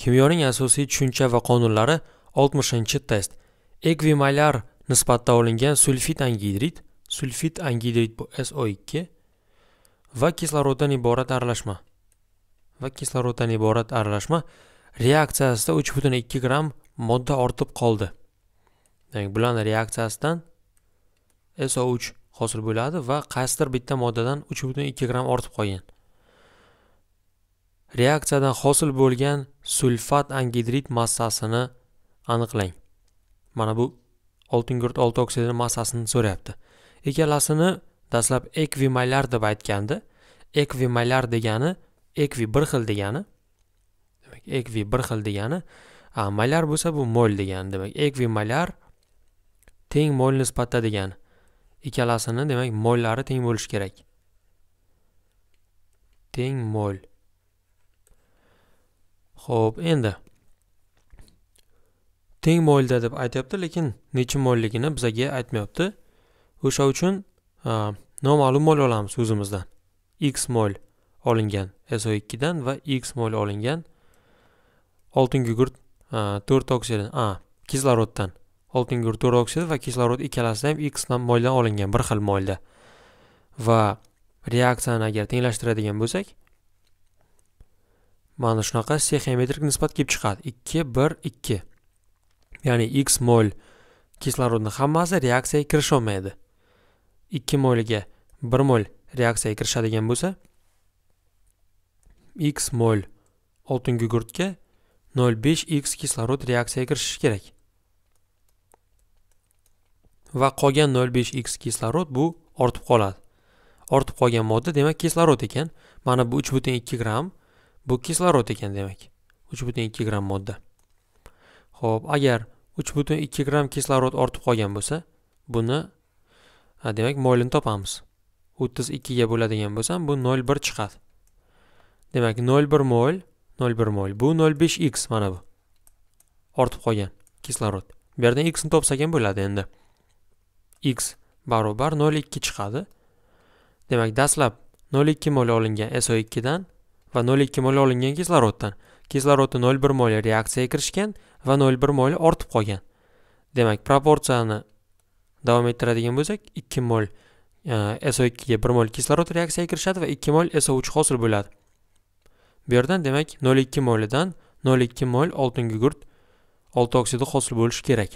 kimyoning asosiy tushuncha va qonunlari 60 test ekvimolar nisbatda olingan sulfit angidrid sulfit angidrid bu so2 va kisloroddan iborat aralashma va kisloroddan iborat aralashma reaksiyasida 3.2 gram modda ortib qoldi demak bularning reaksiyasidan so3 hosil bo'ladi va qaysidir bitta moddadan 3.2 gram ortib qolgan reaksiyadan hosil bo'lgan sulfat angidrit massasini aniqlang mana bu oltin gurt olti oksidini massasini so'rayapti ikkalasini dastlab ekvimaylar deb aytgandi ekvimaylar degani ekvi bir xil degani demak ekvi bir xil degani maylar bo'lsa bu mol degani demak ekvimaylar teng mol nisbatda degani ikkalasini demak mollari teng bo'lishi kerak teng mol Xo'p, endi teng moyilda deb aytyapti, lekin necha moyilligini bizaga aytmayapti. O'sha uchun noma'lum mo'l olamiz o'zimizdan. x mo'l olingan SO2 dan va x mo'l olingan oltin gugurt 4 oksidi, a, kisloroddan. Oltin gugurt 4 oksidi va kislorod ikkalasi ham x mo'ldan olingan bir xil mo'lda Va reaksiyani agar tenglashtiradigan bo'lsak, mana shunaqa stexiometrik nisbat kelib chiqadi ikki bir ikki ya'ni x mol kislorodni hammasi reaksiyaga kirisholmaydi ikki molga bir mol reaksiyaga kirishadigan bo'lsa x mol oltin gugurtga nol besh x kislorod reaksiyaga kirishishi kerak va qolgan 0,5 x kislorod bu ortib qoladi ortib qolgan modda demak kislorod ekan mana bu 3.2 gramm bu kislorod ekan demak 3.2 gramm modda Xo'p, agar 3.2 gramm kislorod ortib qolgan bo'lsa buni demak molini topamiz 32 ga bo'ladigan bo'lsam bu 0.1 chiqadi demak 0.1 mol 0.1 mol bu 0.5 x mana bu ortib qolgan kislorod bu yerdan x ni topsak ham bo'ladi endi x 0.2 chiqadi demak dastlab 0.2 mol olingan so 2 dan va 0,2 mol olingan kisloroddan kislorodi 0,1 mol reaksiyaga kirishgan va 0,1 mol ortib qolgan demak proporsiyani davom ettiradigan bo'lsak 2 mol so2 ga 1 mol kislorod reaksiyaga kirishadi va 2 mol so3 hosil bo'ladi bu yerdan demak 0,2 molidan 0,2 mol oltin gugurt olti oksidi hosil bo'lishi kerak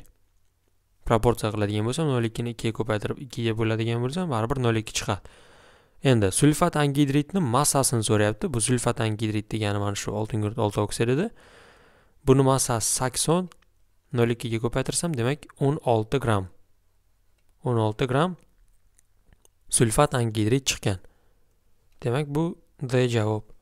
proporsiya qiladigan bo'lsam 0,2 ni 2 ga ko'paytirib 2 ga bo'ladigan bo'lsam baribir 0,2 chiqadi endi sulfat angidridni massasini so'rayapti bu sulfat angidrid degani mana shu oltin gurt olti oksididi buni massasi sakson nol ikkiga ko'paytirsam demak o'n olti gramm o'n olti gramm sulfat angidrid chiqqan demak bu d javob